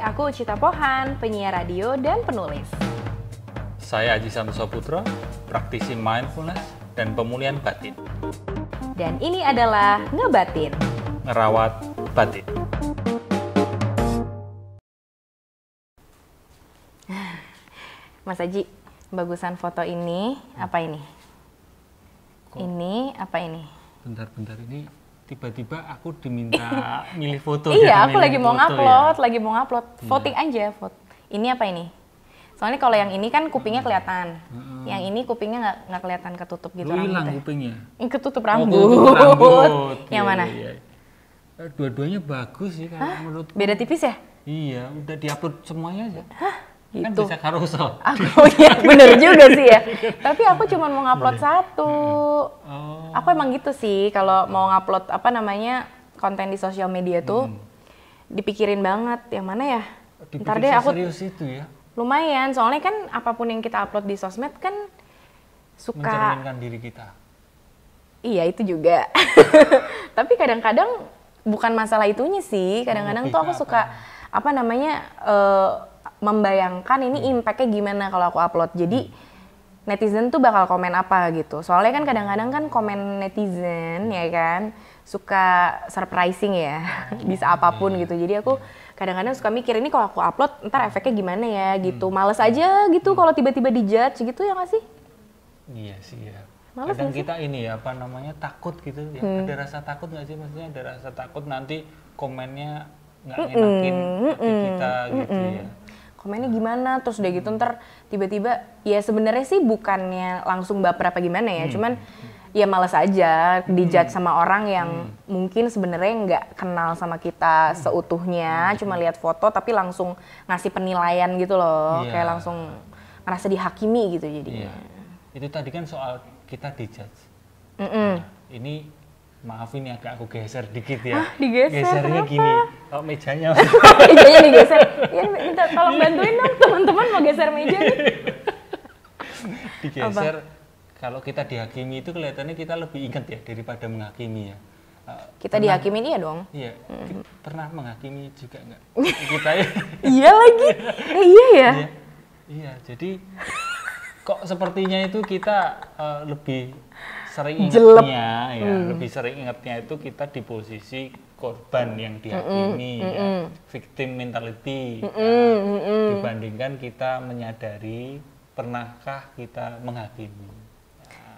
aku Cita Pohan, penyiar radio dan penulis. Saya Aji Samso Putra, praktisi mindfulness dan pemulihan batin. Dan ini adalah Ngebatin. Ngerawat batin. Mas Aji, bagusan foto ini apa ini? Kok? Ini apa ini? Bentar-bentar ini tiba-tiba aku diminta milih foto. iya, aku ya. lagi mau ngupload, ya. lagi mau ngupload, voting yeah. aja, vote. Ini apa ini? Soalnya kalau yang ini kan kupingnya kelihatan, hmm. yang ini kupingnya nggak nggak kelihatan ketutup gitu. Lu hilang kupingnya? Mm, oh, ketutup rambut. Oh, ketutup rambut. yang yeah, mana? Yeah. Iya, iya, iya. Dua-duanya bagus sih, kan, menurut. Beda tipis ya? Iya, udah diupload semuanya aja. Hah? Kan gitu. Kan bisa Aku ya bener juga sih ya. Tapi aku cuma mau ngupload satu. Oh. Aku emang gitu sih kalau mau ngupload apa namanya konten di sosial media tuh hmm. dipikirin banget yang mana ya. Dipikir Ntar deh aku serius itu ya. Lumayan, soalnya kan apapun yang kita upload di sosmed kan suka mencerminkan diri kita. Iya, itu juga. Tapi kadang-kadang bukan masalah itunya sih. Kadang-kadang tuh aku suka apa namanya uh, membayangkan ini hmm. impactnya gimana kalau aku upload. Jadi hmm. netizen tuh bakal komen apa gitu. Soalnya kan kadang-kadang kan komen netizen ya kan suka surprising ya bisa hmm. apapun gitu. Jadi aku kadang-kadang suka mikir ini kalau aku upload ntar efeknya gimana ya gitu. Males aja gitu kalau tiba-tiba dijudge gitu ya nggak sih? Iya sih ya. Males kadang kita ini ya apa namanya takut gitu ya. Hmm. Ada rasa takut nggak sih maksudnya ada rasa takut nanti komennya nggak ngenakin mm -mm. hati kita mm -mm. gitu ya komennya gimana terus udah gitu ntar tiba-tiba ya sebenarnya sih bukannya langsung baper apa gimana ya hmm. cuman ya males aja dijudge hmm. sama orang yang hmm. mungkin sebenarnya nggak kenal sama kita hmm. seutuhnya hmm. cuma lihat foto tapi langsung ngasih penilaian gitu loh yeah. kayak langsung ngerasa dihakimi gitu jadi yeah. itu tadi kan soal kita dijudge mm -mm. Nah, ini maaf ini agak aku geser dikit ya. Ah, digeser. Gesernya gini. Oh, mejanya. mejanya digeser. Iya, minta tolong bantuin dong teman-teman mau geser meja nih. digeser. Kalau kita dihakimi itu kelihatannya kita lebih ingat ya daripada menghakimi ya. Eh, kita pernah, dihakimi ya dong. Iya. Mm. Pernah menghakimi juga enggak? kita ya. iya lagi. Eh, iya ya. Iya. Iya, jadi kok sepertinya itu kita uh, lebih sering ingetnya ya hmm. lebih sering ingatnya itu kita di posisi korban yang dihakimi mm -mm. ya hmm, hmm. victim mentality mm -mm. Ya, mm -mm. dibandingkan kita menyadari pernahkah kita menghakimi ya.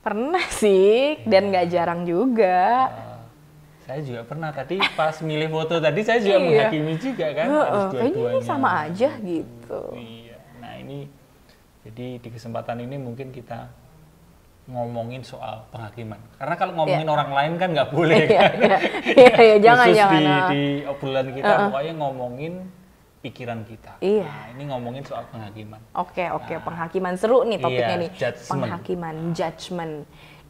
pernah sih ya. dan nggak ya. jarang juga uh, saya juga pernah tadi pas milih foto tadi saya juga iya. menghakimi juga kan uh, harus dua-duanya sama aja gitu iya nah ini jadi di kesempatan ini mungkin kita ngomongin soal penghakiman. Karena kalau ngomongin yeah. orang lain kan nggak boleh iya, kan. Iya, jangan iya, iya, Khusus jangan. Di, di obrolan kita uh -uh. pokoknya ngomongin pikiran kita. Iya. Nah, ini ngomongin soal penghakiman. Oke, okay, oke, okay. nah, penghakiman seru nih topiknya yeah, nih. Judgment. Penghakiman, judgment.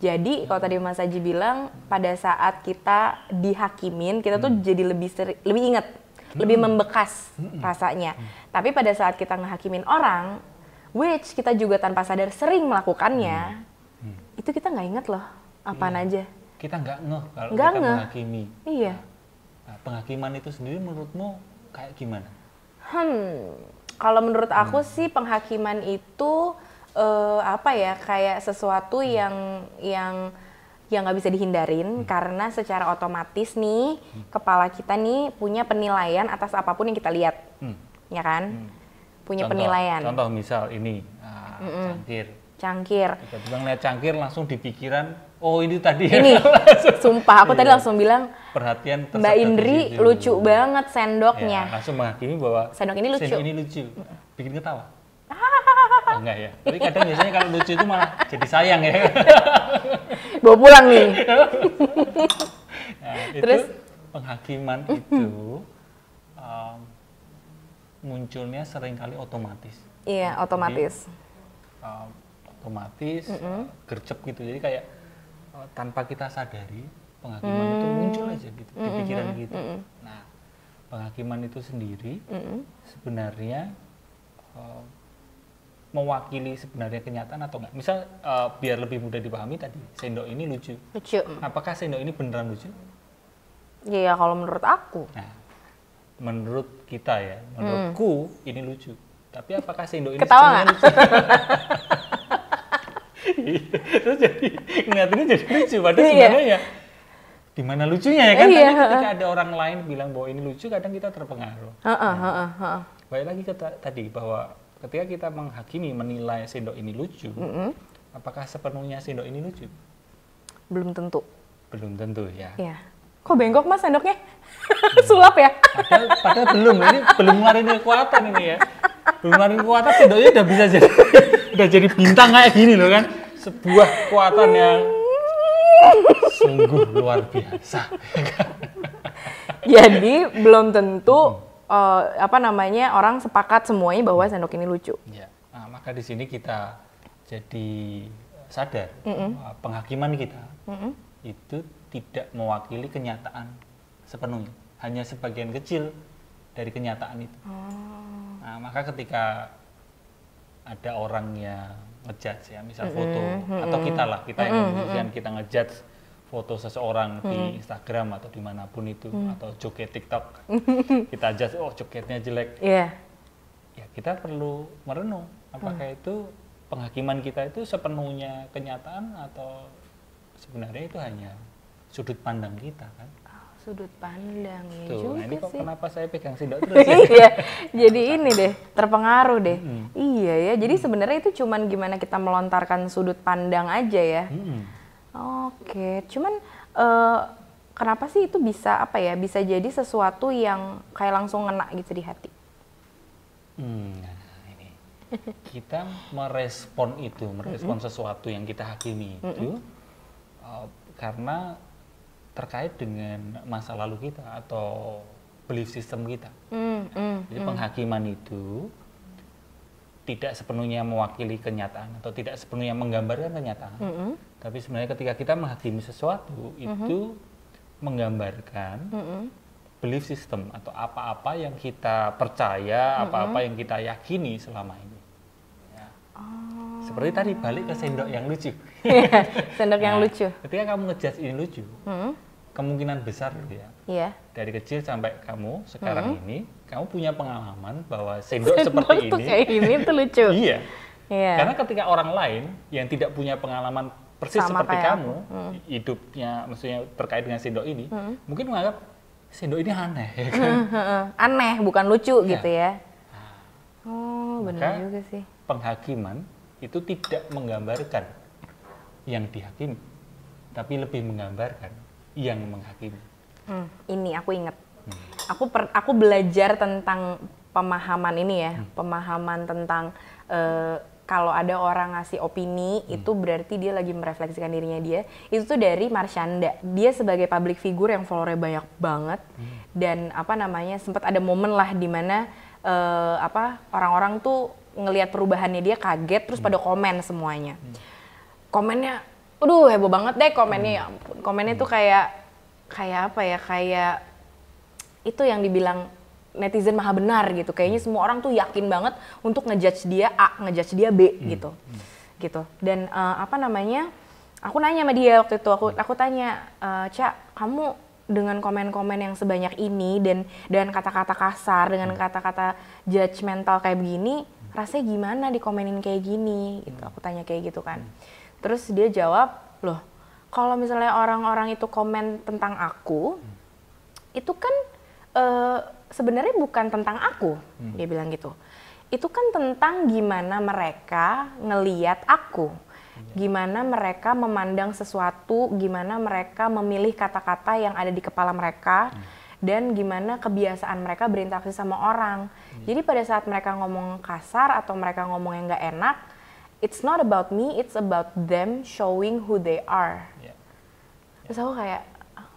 Jadi kalau hmm. tadi Mas Haji bilang pada saat kita dihakimin, kita tuh hmm. jadi lebih seri, lebih inget, hmm. lebih membekas hmm. rasanya. Hmm. Tapi pada saat kita ngehakimin orang, which kita juga tanpa sadar sering melakukannya, hmm itu kita nggak inget loh apa iya. aja kita nggak ngeh kalau gak kita ngeh. menghakimi iya nah, penghakiman itu sendiri menurutmu kayak gimana hmm kalau menurut aku hmm. sih penghakiman itu uh, apa ya kayak sesuatu hmm. yang yang yang nggak bisa dihindarin hmm. karena secara otomatis nih hmm. kepala kita nih punya penilaian atas apapun yang kita lihat hmm. ya kan hmm. punya contoh, penilaian contoh misal ini ah, cangkir cangkir. Tiba-tiba ngeliat cangkir langsung di pikiran, oh ini tadi ya. Ini, sumpah aku tadi iya. langsung bilang, perhatian Mbak Indri lucu banget sendoknya. Ya, langsung menghakimi bahwa sendok ini lucu. Sendok ini lucu, bikin ketawa. oh, enggak ya, tapi kadang biasanya kalau lucu itu malah jadi sayang ya. Bawa pulang nih. nah, itu Terus penghakiman itu um, munculnya kali otomatis. Iya, otomatis. Jadi, um, otomatis mm -hmm. gercep gitu jadi kayak uh, tanpa kita sadari penghakiman mm -hmm. itu muncul aja gitu mm -hmm. di pikiran gitu mm -hmm. nah penghakiman itu sendiri mm -hmm. sebenarnya uh, mewakili sebenarnya kenyataan atau enggak misal uh, biar lebih mudah dipahami tadi sendok ini lucu lucu mm. apakah sendok ini beneran lucu Iya, kalau menurut aku. Nah, menurut kita ya, menurutku mm. ini lucu. Tapi apakah sendok ini Ketawa sebenarnya Iya. terus jadi ngeliatinnya jadi lucu padahal iya. sebenarnya ya di mana lucunya ya kan iya. Tadi ketika ada orang lain bilang bahwa ini lucu kadang kita terpengaruh uh, uh, ya. uh, uh, uh. baik lagi ke tadi bahwa ketika kita menghakimi menilai sendok ini lucu mm -hmm. apakah sepenuhnya sendok ini lucu belum tentu belum tentu ya yeah. kok bengkok mas sendoknya sulap ya padahal, padahal belum ini belum ngeluarin kekuatan ini ya belum ngeluarin kekuatan sendoknya udah bisa jadi udah jadi bintang kayak gini loh kan sebuah kekuatan yang sungguh luar biasa. Jadi belum tentu hmm. uh, apa namanya orang sepakat semuanya bahwa sendok ini lucu. Ya. Nah, maka di sini kita jadi sadar mm -mm. penghakiman kita mm -mm. itu tidak mewakili kenyataan sepenuhnya, hanya sebagian kecil dari kenyataan itu. Oh. Nah, maka ketika ada orang yang ngejudge ya, misal foto mm -hmm. atau kita lah kita yang kemudian kita ngejudge foto seseorang -hmm. di Instagram atau dimanapun itu -hmm. atau joget TikTok kita judge oh jogetnya jelek. Yeah. Ya kita perlu merenung apakah mm. itu penghakiman kita itu sepenuhnya kenyataan atau sebenarnya itu hanya sudut pandang kita kan sudut pandang ya Tuh, nah, juga ini kok sih. kenapa saya pegang sendok terus ya? iya jadi ini deh terpengaruh deh hmm. iya ya jadi hmm. sebenarnya itu cuman gimana kita melontarkan sudut pandang aja ya hmm. oke cuman uh, kenapa sih itu bisa apa ya bisa jadi sesuatu yang kayak langsung ngena gitu di hati hmm. nah, ini. kita merespon itu merespon mm -hmm. sesuatu yang kita hakimi mm -hmm. itu uh, karena terkait dengan masa lalu kita atau belief system kita. Mm, mm, Jadi mm. penghakiman itu tidak sepenuhnya mewakili kenyataan atau tidak sepenuhnya menggambarkan kenyataan. Mm -hmm. Tapi sebenarnya ketika kita menghakimi sesuatu mm -hmm. itu menggambarkan mm -hmm. belief system atau apa-apa yang kita percaya, hmm, apa-apa mm -hmm. yang kita yakini selama ini. Ya. Oh. Seperti tadi balik ke sendok yang lucu. Iya, sendok nah, yang lucu. Ketika kamu ngejudge ini lucu, hmm. kemungkinan besar ya. Yeah. Dari kecil sampai kamu sekarang hmm. ini, kamu punya pengalaman bahwa sendok, sendok seperti itu ini. kayak ini tuh lucu. iya. Yeah. Karena ketika orang lain yang tidak punya pengalaman persis Sama seperti kamu, hmm. hidupnya maksudnya terkait dengan sendok ini, hmm. mungkin menganggap sendok ini aneh ya hmm, kan? Hmm, hmm. aneh, bukan lucu iya. gitu ya. Nah. Oh, benar juga sih. Penghakiman itu tidak menggambarkan yang dihakimi, tapi lebih menggambarkan yang menghakimi. Hmm, ini aku ingat. Hmm. Aku per, aku belajar tentang pemahaman ini ya, hmm. pemahaman tentang uh, kalau ada orang ngasih opini hmm. itu berarti dia lagi merefleksikan dirinya dia itu tuh dari Marshanda dia sebagai public figure yang followernya banyak banget hmm. dan apa namanya sempat ada momen lah dimana uh, eh, apa orang-orang tuh ngelihat perubahannya dia kaget terus hmm. pada komen semuanya komennya aduh heboh banget deh komennya hmm. ya ampun komennya tuh kayak kayak apa ya kayak itu yang dibilang netizen maha benar gitu kayaknya hmm. semua orang tuh yakin banget untuk ngejudge dia A ngejudge dia B hmm. gitu hmm. gitu dan uh, apa namanya aku nanya sama dia waktu itu aku aku tanya uh, eh, cak kamu dengan komen-komen yang sebanyak ini dan dan kata-kata kasar dengan kata-kata judgmental kayak begini rasanya gimana dikomenin kayak gini gitu hmm. aku tanya kayak gitu kan terus dia jawab loh kalau misalnya orang-orang itu komen tentang aku hmm. itu kan uh, sebenarnya bukan tentang aku hmm. dia bilang gitu itu kan tentang gimana mereka ngeliat aku hmm. gimana mereka memandang sesuatu gimana mereka memilih kata-kata yang ada di kepala mereka hmm dan gimana kebiasaan mereka berinteraksi sama orang. Hmm. Jadi pada saat mereka ngomong kasar atau mereka ngomong yang nggak enak, it's not about me, it's about them showing who they are. Yeah. Yeah. Terus aku kayak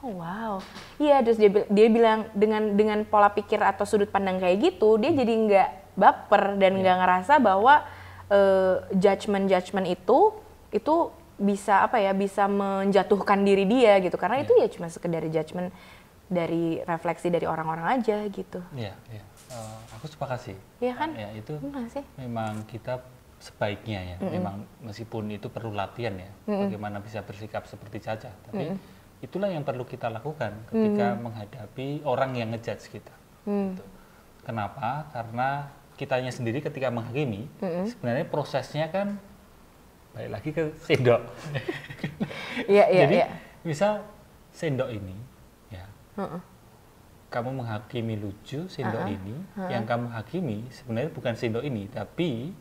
Oh, wow, iya terus dia dia bilang dengan dengan pola pikir atau sudut pandang kayak gitu dia hmm. jadi nggak baper dan nggak yeah. ngerasa bahwa uh, eh, judgement judgement itu itu bisa apa ya bisa menjatuhkan diri dia gitu karena yeah. itu ya cuma sekedar judgement dari refleksi dari orang-orang aja gitu. Iya, iya. Uh, aku sepakat sih. Iya kan? Ya, itu memang kita sebaiknya ya. Mm -hmm. Memang meskipun itu perlu latihan ya. Mm -hmm. Bagaimana bisa bersikap seperti Caca. Tapi mm -hmm. itulah yang perlu kita lakukan ketika mm -hmm. menghadapi orang yang ngejudge kita. Mm. Gitu. Kenapa? Karena kitanya sendiri ketika menghakimi, mm -hmm. sebenarnya prosesnya kan balik lagi ke sendok. Iya, iya, Jadi, iya. misal sendok ini kamu menghakimi lucu sendok uh -uh. ini uh -uh. yang kamu hakimi sebenarnya bukan sendok ini tapi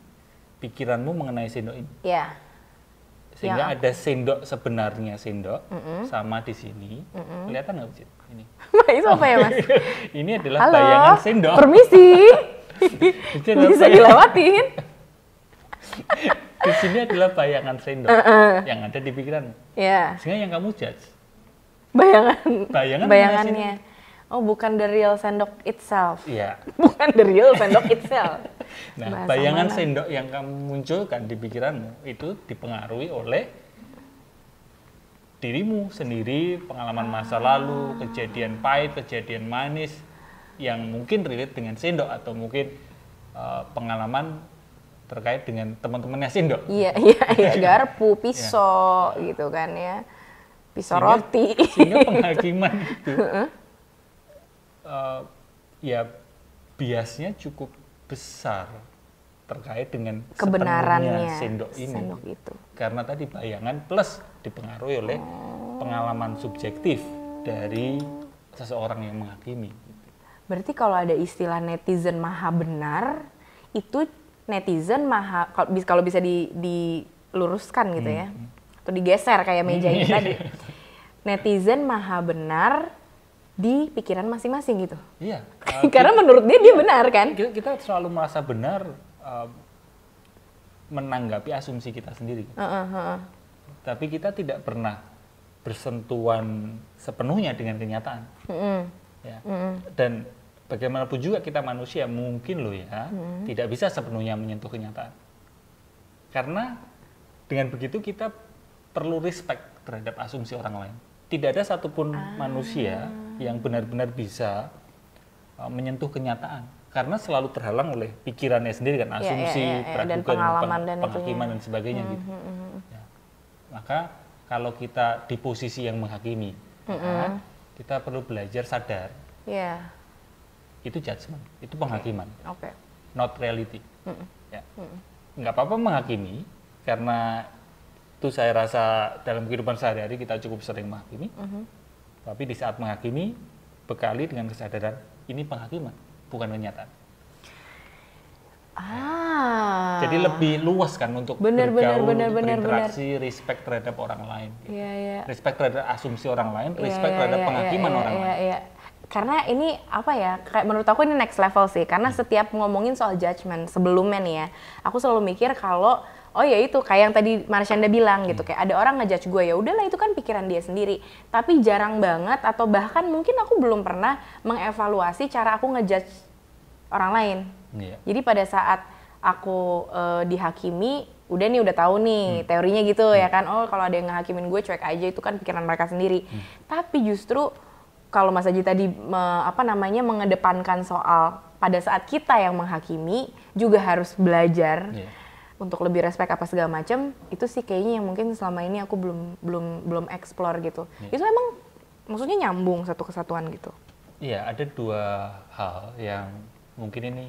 pikiranmu mengenai sendok ini yeah. sehingga yang... ada sendok sebenarnya sendok mm -mm. sama di sini mm -mm. kelihatan nggak sih ini itu apa ya mas ini adalah Halo, bayangan sendok permisi bisa dilewatin di sini adalah bayangan sendok uh -uh. yang ada di pikiranmu. Yeah. Sehingga yang kamu judge Bayangan. Bayangan. Bayangannya. Oh, bukan the real sendok itself. Iya. Bukan the real sendok itself. nah, Bahasa bayangan mana? sendok yang kamu munculkan di pikiranmu itu dipengaruhi oleh dirimu sendiri, pengalaman masa ah. lalu, kejadian pahit, kejadian manis yang mungkin relate dengan sendok atau mungkin uh, pengalaman terkait dengan teman-temannya sendok. Iya, iya, iya, garpu, pisau iya. gitu kan ya pisau sehingga, roti. Sehingga penghakiman itu uh, ya biasnya cukup besar terkait dengan kebenarannya sendok ini. Sendok itu. Karena tadi bayangan plus dipengaruhi oleh oh. pengalaman subjektif dari seseorang yang menghakimi. Berarti kalau ada istilah netizen maha benar, itu netizen maha kalau bisa di diluruskan gitu ya. hmm. ya atau digeser kayak meja ini tadi netizen maha benar di pikiran masing-masing gitu. Iya. Uh, Karena kita, menurut dia iya, dia benar kan? Kita, kita selalu merasa benar uh, menanggapi asumsi kita sendiri. Uh, uh, uh, uh. Tapi kita tidak pernah bersentuhan sepenuhnya dengan kenyataan. Mm -hmm. ya. mm -hmm. Dan bagaimanapun juga kita manusia mungkin loh ya mm tidak bisa sepenuhnya menyentuh kenyataan. Karena dengan begitu kita perlu respect terhadap asumsi orang lain tidak ada satupun ah. manusia yang benar-benar bisa uh, menyentuh kenyataan karena selalu terhalang oleh pikirannya sendiri kan ya, ya, asumsi, ya, ya, ya, ya. peraduga, dan peng dan penghakiman dan sebagainya hmm, gitu. Hmm, hmm, hmm. Ya. Maka kalau kita di posisi yang menghakimi, hmm, nah, kita perlu belajar sadar. Yeah. Itu judgement, itu penghakiman. Okay. Not reality. Hmm. Ya. Hmm. Nggak apa-apa menghakimi karena itu saya rasa dalam kehidupan sehari-hari kita cukup sering menghakimi. Mm -hmm. Tapi di saat menghakimi, bekali dengan kesadaran ini penghakiman, bukan kenyataan. Ah. Jadi lebih luas kan untuk bener, bergaul, bener, bener, berinteraksi, bener. respect terhadap orang lain. Gitu. Yeah, yeah. Respect terhadap asumsi orang lain, yeah, respect yeah, terhadap yeah, penghakiman yeah, yeah, orang yeah, lain. Yeah, yeah karena ini apa ya kayak menurut aku ini next level sih karena hmm. setiap ngomongin soal judgement sebelumnya nih ya aku selalu mikir kalau oh ya itu kayak yang tadi Marshanda bilang gitu kayak ada orang ngejudge gue ya udahlah itu kan pikiran dia sendiri tapi jarang banget atau bahkan mungkin aku belum pernah mengevaluasi cara aku ngejudge orang lain yeah. jadi pada saat aku uh, dihakimi udah nih udah tahu nih hmm. teorinya gitu ya hmm. ya kan oh kalau ada yang ngehakimin gue cuek aja itu kan pikiran mereka sendiri hmm. tapi justru kalau Mas Aji tadi me, apa namanya mengedepankan soal pada saat kita yang menghakimi juga harus belajar yeah untuk lebih respect apa segala macam itu sih kayaknya yang mungkin selama ini aku belum belum belum explore gitu yeah. itu emang maksudnya nyambung satu kesatuan gitu iya yeah, ada dua hal yang mungkin ini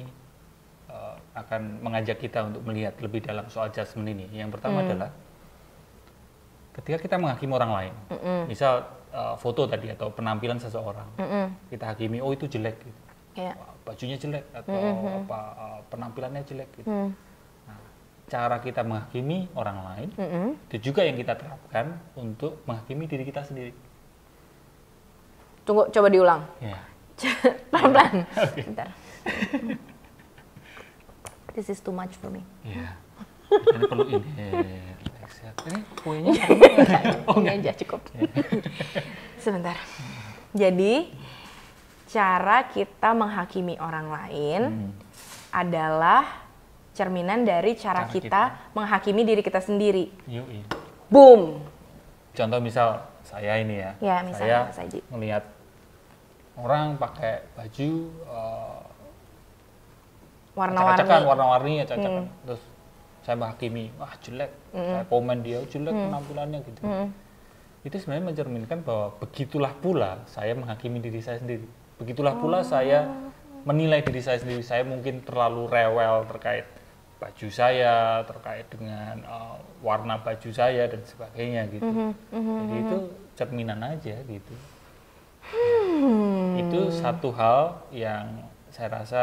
uh, akan mengajak kita untuk melihat lebih dalam soal judgement ini yang pertama mm. adalah ketika kita menghakimi orang lain mm -mm. misal uh, foto tadi atau penampilan seseorang mm -mm. kita hakimi oh itu jelek gitu. yeah. Iya. bajunya jelek atau mm -hmm. apa uh, penampilannya jelek gitu mm cara kita menghakimi orang lain mm -hmm. itu juga yang kita terapkan untuk menghakimi diri kita sendiri. Tunggu, coba diulang. Ya. Pelan-pelan. yeah. Okay. Bentar. This is too much for me. Yeah. Ini perlu ini. Ya. Ini kuenya. Iya. Iya, oh, ini aja cukup. Ya. Sebentar. Jadi cara kita menghakimi orang lain hmm. adalah cerminan dari cara, cara kita, kita menghakimi diri kita sendiri. Yui. Boom. Contoh misal saya ini ya. Ya, misalnya saya melihat orang pakai baju uh, warna-warni, warna-warni ya cacakan. Hmm. Terus saya menghakimi, wah jelek. Hmm. Saya komen dia oh, jelek hmm. penampilannya gitu. Hmm. Itu sebenarnya mencerminkan bahwa begitulah pula saya menghakimi diri saya sendiri. Begitulah oh. pula saya menilai diri saya sendiri. Saya mungkin terlalu rewel terkait baju saya terkait dengan uh, warna baju saya dan sebagainya gitu mm -hmm. jadi mhm. itu cerminan aja gitu hmm. itu satu hal yang saya rasa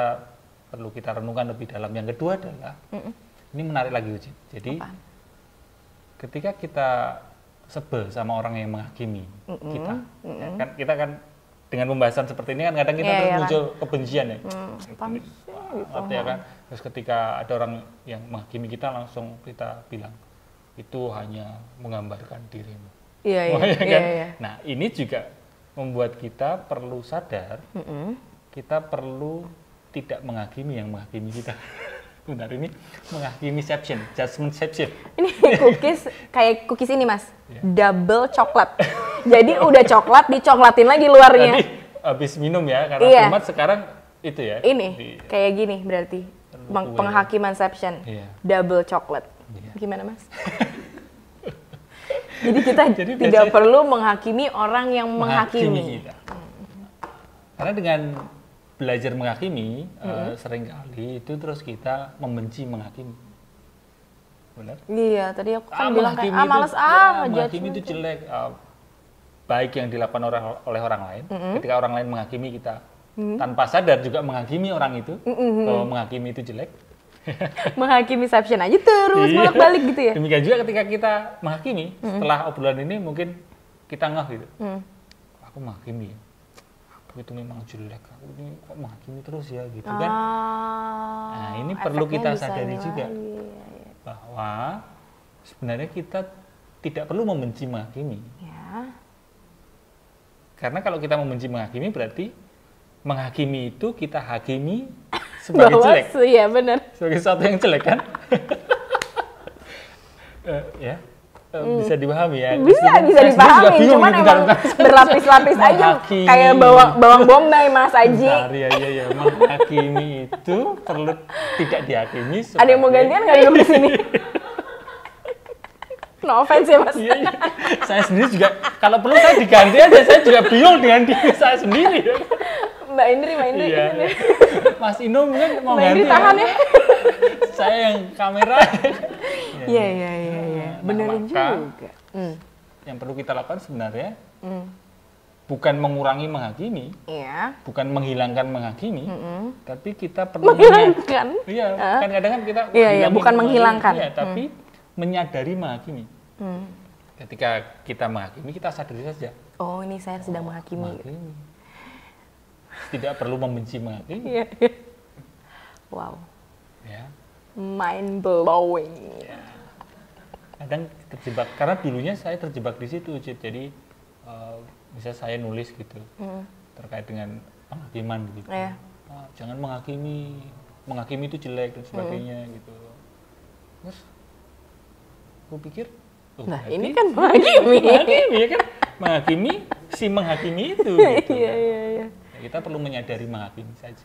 perlu kita renungkan lebih dalam yang kedua adalah mm -mm. ini menarik lagi uji jadi Apa? ketika kita sebel sama orang yang menghakimi mm -mm. kita mm -mm. Ya, mhm. kan kita kan dengan pembahasan seperti ini kan kadang kita yeah, iya, iya, kan? muncul kan? kebencian ya. Hmm, gitu. Ya kan terus ketika ada orang yang menghakimi kita langsung kita bilang itu hanya menggambarkan dirimu. Iya iya. iya kan? iya. Nah ini juga membuat kita perlu sadar, mm -hmm. kita perlu tidak menghakimi yang menghakimi kita. Bentar, ini menghakimi seption, judgment seption. Ini cookies kayak cookies ini, Mas. Yeah. Double coklat. Jadi udah coklat, dicoklatin lagi luarnya. Tadi habis minum ya, karena iya. sekarang itu ya. Ini, di, kayak gini berarti. Peng ya. penghakiman seption. Yeah. Double coklat. Iya. Gimana, Mas? Jadi kita Jadi tidak perlu menghakimi orang yang menghakimi. menghakimi. Kita. Karena dengan belajar menghakimi mm -hmm. uh, seringkali itu terus kita membenci menghakimi benar iya tadi aku kan ah, bilang kayak ah males ya, ah ya, menghakimi, itu gitu. jelek uh, baik yang dilakukan orang, oleh orang lain mm -hmm. ketika orang lain menghakimi kita mm -hmm. tanpa sadar juga menghakimi orang itu mm -hmm. kalau menghakimi itu jelek menghakimi subscription aja terus iya. bolak balik gitu ya demikian juga ketika kita menghakimi mm -hmm. setelah obrolan ini mungkin kita ngeh gitu mm. aku menghakimi itu memang jelek aku ini kok menghakimi terus ya gitu kan? ah, kan nah ini perlu kita sadari juga iya, iya, iya. bahwa sebenarnya kita tidak perlu membenci menghakimi ya. karena kalau kita membenci menghakimi berarti menghakimi itu kita hakimi sebagai Bahwa, jelek ya benar sebagai sesuatu yang jelek kan uh, ya Eh, bisa dipahami ya bisa Meskipun bisa dipahami cuman gitu, emang kan. berlapis-lapis aja kayak bawang bawang bombay mas Aji Bentar, ya ya ya menghakimi itu perlu tidak dihakimi ada yang mau gantian nggak di sini No offense ya mas. Iya, iya. Saya sendiri juga, kalau perlu saya diganti aja, saya juga bingung dengan diri saya sendiri. Mbak Indri, Mbak Indri. Iya. Ini. Mas Indo kan mungkin mau Mbak ganti. Indri tahan kan? ya. Saya yang kamera. Iya, iya, iya. Ya. Benar nah, nah juga. Hmm. Yang perlu kita lakukan sebenarnya hmm. bukan mengurangi menghakimi, iya. bukan menghilangkan menghakimi, mm -hmm. tapi kita perlu menghilangkan. Iya, uh. kan kadang kadang kita iya, iya, bukan menghilangkan. Iya, tapi hmm. menyadari menghakimi. Hmm. Ketika kita menghakimi, kita sadari saja. Oh, ini saya sedang oh, menghakimi. menghakimi tidak perlu membenci mati. Iya. Wow. Ya. Mind blowing. Ya. Kadang terjebak karena dulunya saya terjebak di situ, Jadi uh, eh, bisa saya nulis gitu mm. terkait dengan penghakiman gitu. Yeah. Ah, jangan menghakimi, menghakimi itu jelek dan sebagainya mm. gitu. Terus aku pikir Oh, nah ini kan menghakimi. Menghakimi ya kan, menghakimi si menghakimi itu. Iya, gitu. yeah, yeah, kita perlu menyadari mengakui saja.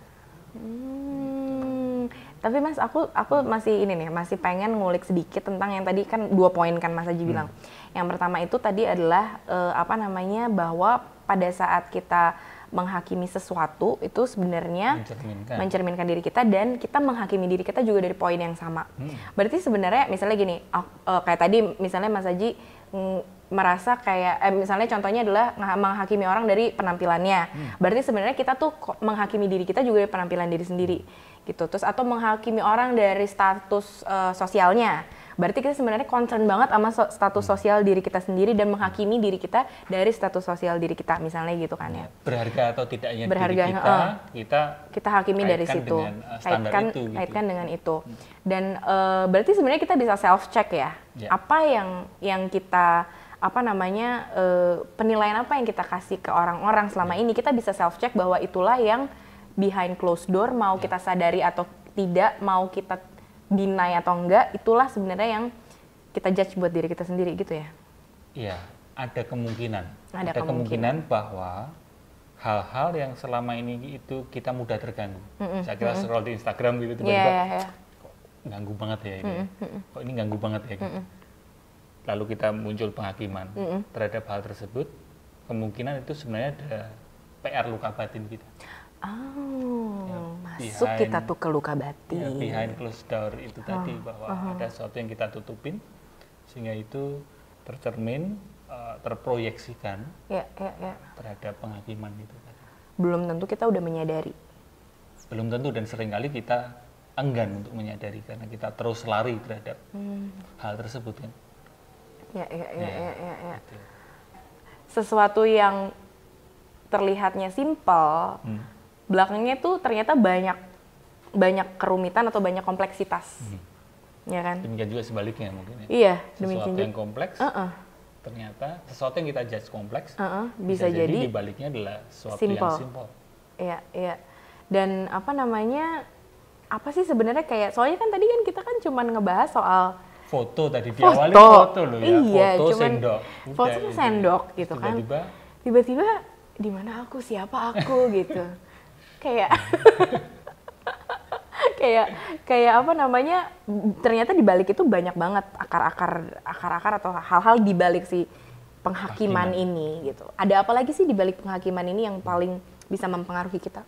Hmm, tapi Mas, aku aku masih ini nih, masih pengen ngulik sedikit tentang yang tadi kan dua poin kan Mas Aji hmm. bilang. Yang pertama itu tadi adalah eh, apa namanya bahwa pada saat kita menghakimi sesuatu itu sebenarnya mencerminkan. mencerminkan diri kita dan kita menghakimi diri kita juga dari poin yang sama. Hmm. Berarti sebenarnya misalnya gini, uh, kayak tadi misalnya Mas Haji mm, merasa kayak eh, misalnya contohnya adalah menghakimi orang dari penampilannya. Hmm. Berarti sebenarnya kita tuh menghakimi diri kita juga dari penampilan diri sendiri gitu. Terus atau menghakimi orang dari status uh, sosialnya berarti kita sebenarnya concern banget sama so status hmm. sosial diri kita sendiri dan menghakimi diri kita dari status sosial diri kita misalnya gitu kan ya berharga atau tidaknya berharga diri kita uh, kita kita hakimi dari situ eh, kaitkan itu, gitu. kaitkan dengan itu hmm. dan uh, berarti sebenarnya kita bisa self check ya yeah. apa yang yang kita apa namanya uh, penilaian apa yang kita kasih ke orang-orang selama ya. ini kita bisa self check bahwa itulah yang behind closed door mau ya. kita sadari atau tidak mau kita deny atau enggak itulah sebenarnya yang kita judge buat diri kita sendiri gitu ya iya ada kemungkinan ada, ada kemungkinan. kemungkinan bahwa hal-hal yang selama ini itu kita mudah terganggu mm saya kira mm scroll di Instagram gitu tiba-tiba yeah, yeah, yeah. kok ganggu banget ya ini mm kok ini ganggu banget ya gitu. mm lalu kita muncul penghakiman mm terhadap hal tersebut kemungkinan itu sebenarnya ada PR luka batin kita Oh, ya, masuk behind, kita tuh ke luka batin. Ya, behind closed door itu oh, tadi bahwa oh. ada sesuatu yang kita tutupin sehingga itu tercermin, uh, terproyeksikan ya, ya, ya. terhadap penghakiman itu. Belum tentu kita udah menyadari. Belum tentu dan seringkali kita enggan untuk menyadari karena kita terus lari terhadap hmm. hal tersebut kan. Ya, ya, ya, iya, ya, ya. ya, ya. Sesuatu yang terlihatnya simpel. Hmm belakangnya tuh ternyata banyak banyak kerumitan atau banyak kompleksitas. Hmm. Ya kan? Demikian juga sebaliknya mungkin ya. Iya, demikian Sesuatu yang kompleks. Uh -uh. Ternyata sesuatu yang kita judge kompleks uh -uh, bisa, bisa jadi, dibaliknya adalah sesuatu simple. yang simple. Iya, iya. Dan apa namanya? Apa sih sebenarnya kayak soalnya kan tadi kan kita kan cuman ngebahas soal foto tadi di foto. awalnya foto loh ya, iya, foto cuman, sendok. foto sendok gitu, gitu kan. Tiba-tiba di mana aku siapa aku gitu kayak kayak kayak apa namanya ternyata di balik itu banyak banget akar-akar akar-akar atau hal-hal di balik si penghakiman Hakiman. ini gitu. Ada apa lagi sih di balik penghakiman ini yang paling bisa mempengaruhi kita?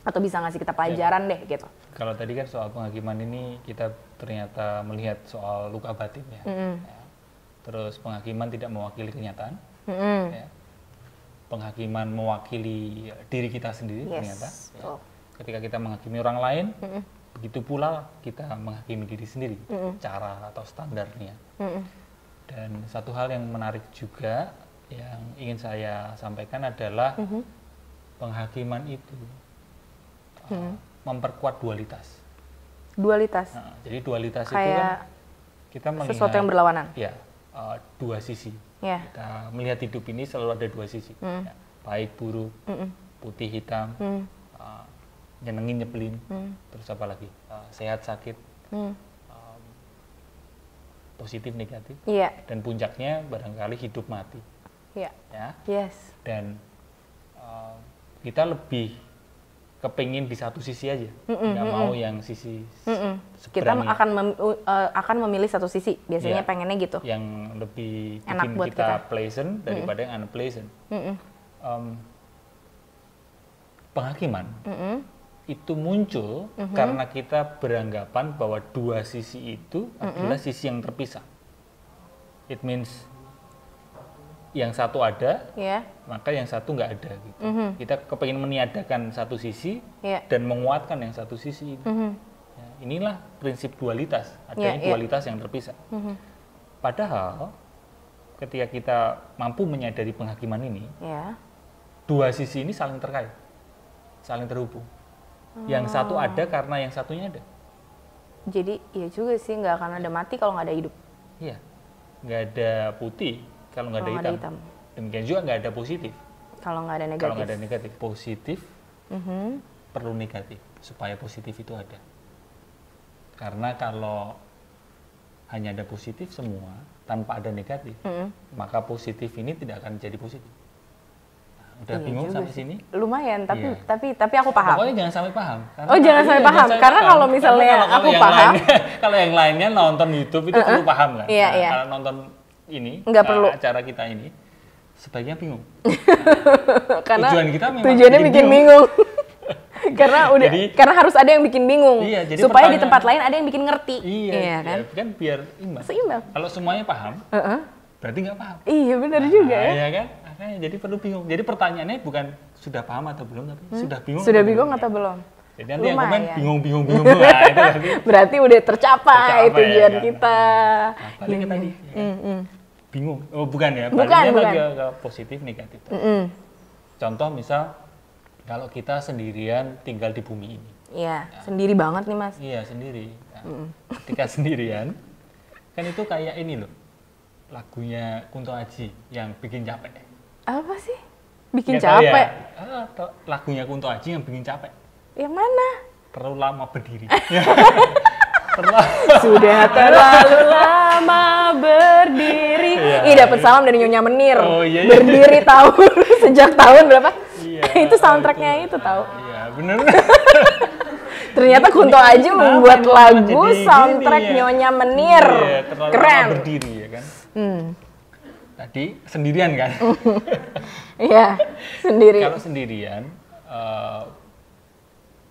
Atau bisa ngasih kita pelajaran ya. deh gitu. Kalau tadi kan soal penghakiman ini kita ternyata melihat soal luka batin ya. Mm -hmm. ya. Terus penghakiman tidak mewakili kenyataan. Mm -hmm. ya penghakiman mewakili diri kita sendiri yes. ternyata. Oh. Ketika kita menghakimi orang lain, mm -mm. begitu pula kita menghakimi diri sendiri, mm -mm. cara atau standarnya. Mm -mm. Dan satu hal yang menarik juga yang ingin saya sampaikan adalah mm -hmm. penghakiman itu mm -hmm. uh, mm-hmm. memperkuat dualitas. Dualitas. Nah, jadi dualitas Kayak itu kan kita melihat sesuatu yang berlawanan. Ya, uh, dua sisi. Yeah. Kita melihat hidup ini selalu ada dua sisi, mm. ya, baik buruk, mm -mm. putih hitam, mm. uh, nyenengin nyebelin, mm. terus apa lagi uh, sehat sakit, mm. um, positif negatif, yeah. dan puncaknya barangkali hidup mati. Yeah. Ya. Yes. Dan uh, kita lebih kepingin di satu sisi aja nggak mm -mm, mau yang sisi mm -mm. kita akan mem, uh, akan memilih satu sisi biasanya yeah. pengennya gitu yang lebih enak bikin buat kita, kita pleasant daripada mm -mm. yang unpleasant mm -mm. Um, penghakiman mm -mm. itu muncul mm -hmm. karena kita beranggapan bahwa dua sisi itu mm -mm. adalah sisi yang terpisah it means yang satu ada, yeah. maka yang satu nggak ada. Gitu. Mm -hmm. Kita kepengen meniadakan satu sisi yeah. dan menguatkan yang satu sisi. Mm -hmm. ya, inilah prinsip dualitas, adanya yeah, ya. dualitas yeah. yang terpisah. Mm -hmm. Padahal ketika kita mampu menyadari penghakiman ini, yeah. dua sisi ini saling terkait, saling terhubung. Hmm. Yang satu oh. ada karena yang satunya ada. Jadi ya juga sih nggak akan ada mati kalau nggak ada hidup. Iya, nggak ada putih kalau nggak ada, hitam. ada hitam. Demikian juga nggak ada positif. Kalau nggak ada negatif. Kalau nggak ada negatif, positif mm -hmm. perlu negatif supaya positif itu ada. Karena kalau hanya ada positif semua tanpa ada negatif, mm -hmm. maka positif ini tidak akan jadi positif. Nah, udah iya bingung sampai sini? Lumayan, tapi iya. tapi tapi aku paham. Pokoknya jangan sampai paham. Karena oh, jangan sampai iya, paham. Jangan karena kalau misalnya karena kalau, aku paham, lainnya, kalau yang lainnya nonton YouTube itu uh -uh. perlu paham kan. Iya, nah, iya. Kalau nonton ini nggak eh, perlu acara kita ini sebaiknya bingung karena tujuan kita memang tujuannya bikin, bingung, bingung. karena udah jadi, karena harus ada yang bikin bingung iya, jadi supaya di tempat lain ada yang bikin ngerti iya, iya kan iya, kan biar imbang seimbang kalau semuanya paham uh -uh. berarti nggak paham iya benar nah, juga ya iya kan Nah, jadi perlu bingung. Jadi pertanyaannya bukan sudah paham atau belum, tapi hmm? sudah bingung. Sudah bingung atau belum? Atau belum? Jadi nanti Lumayan. yang bingung-bingung bingung. Nah, berarti, berarti udah tercapai, tercapai tujuan ya, kita. Nah, hmm, hmm, hmm. ya, ya. Tadi. Mm, -hmm bingung oh bukan ya bukan, bukan. Ke, ke positif negatif mm -hmm. contoh misal kalau kita sendirian tinggal di bumi ini iya nah, sendiri banget nih mas iya sendiri nah, mm -hmm. ketika sendirian kan itu kayak ini loh lagunya Kunto Aji yang bikin capek apa sih bikin Gak ya? capek ya, lagunya Kunto Aji yang bikin capek yang mana terlalu lama berdiri sudah terlalu lama berdiri. Yeah. Ih dapat salam dari Nyonya Menir. Oh, yeah, yeah. Berdiri tahu sejak tahun berapa? Yeah, itu soundtracknya itu, itu tahu. Iya benar. Iya, Ternyata Kunto Aji membuat lagu soundtrack ya. Nyonya Menir. Yeah, iya, Keren. Lama berdiri ya kan. Hmm. Tadi sendirian kan? Iya, sendiri. Kalau sendirian, uh,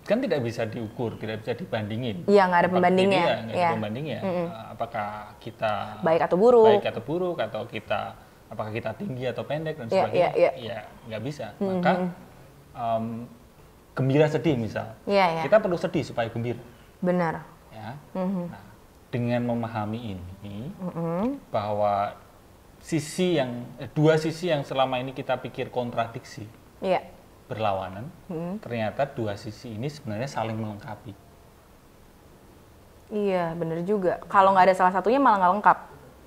kan tidak bisa diukur, tidak bisa dibandingin. Iya, nggak ada pembandingnya. Gitu ya, iya, ada pembandingnya. Mm -hmm. Apakah kita baik atau buruk? Baik atau buruk atau kita apakah kita tinggi atau pendek dan iya, iya, sebagainya? Yeah, yeah, yeah. Ya, nggak bisa. Mm -hmm. Maka um, gembira sedih misal. Yeah, yeah. Kita perlu sedih supaya gembira. Benar. Ya. Mm -hmm. Nah, dengan memahami ini mm -hmm. bahwa sisi yang eh, dua sisi yang selama ini kita pikir kontradiksi. Iya. Yeah berlawanan, hmm. ternyata dua sisi ini sebenarnya saling melengkapi. Iya, benar juga. Kalau nggak ada salah satunya malah nggak lengkap.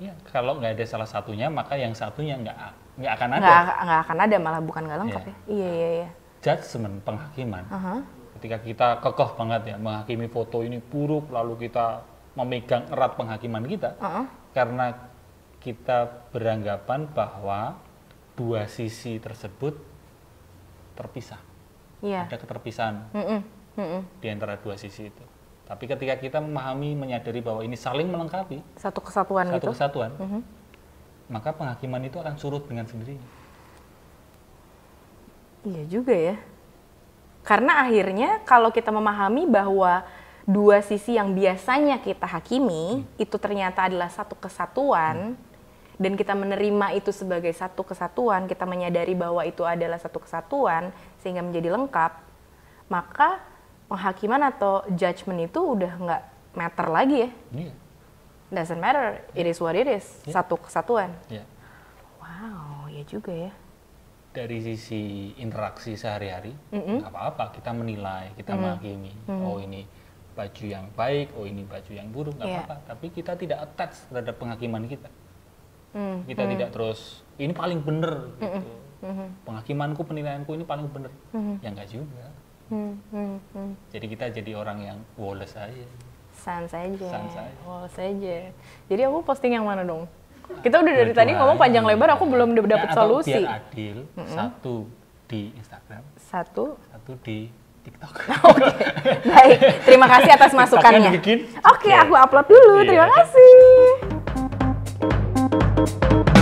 Iya, kalau nggak ada salah satunya maka yang satunya nggak nggak akan ada. Nggak akan ada malah bukan nggak lengkap yeah. ya. Iya iya iya. Judgment penghakiman. Uh -huh. Ketika kita kekeh banget ya menghakimi foto ini buruk lalu kita memegang erat penghakiman kita uh -huh. karena kita beranggapan bahwa dua sisi tersebut terpisah. Yeah. Ada keterpisahan mm -mm. Mm -mm. di antara dua sisi itu. Tapi ketika kita memahami, menyadari bahwa ini saling melengkapi, satu kesatuan, satu gitu? kesatuan, mm -hmm. maka penghakiman itu akan surut dengan sendirinya. Iya juga ya, karena akhirnya kalau kita memahami bahwa dua sisi yang biasanya kita hakimi hmm. itu ternyata adalah satu kesatuan. Hmm dan kita menerima itu sebagai satu kesatuan, kita menyadari bahwa itu adalah satu kesatuan sehingga menjadi lengkap, maka penghakiman atau judgement itu udah nggak matter lagi ya. Yeah. Doesn't matter, it is what it is, yeah. satu kesatuan. Yeah. Wow, ya juga ya. Dari sisi interaksi sehari-hari, mm apa-apa kita menilai, kita mm-hmm. menghakimi. Mm-hmm. Oh ini baju yang baik, oh ini baju yang buruk, nggak yeah. apa-apa. Tapi kita tidak attach terhadap penghakiman kita hmm. kita hmm. tidak terus ini paling benar hmm. gitu hmm. hmm. penghakimanku penilaianku ini paling benar hmm. yang enggak juga hmm. Hmm. Hmm. jadi kita jadi orang yang woles aja san aja sans saja woles aja jadi aku posting yang mana dong kita udah dari tadi ngomong panjang lebar aku belum dapat ya, solusi biar adil -hmm. satu di Instagram satu satu di TikTok oh, oke okay. baik terima kasih atas masukannya oke okay, aku upload dulu yeah. terima iya. kasih Thank you.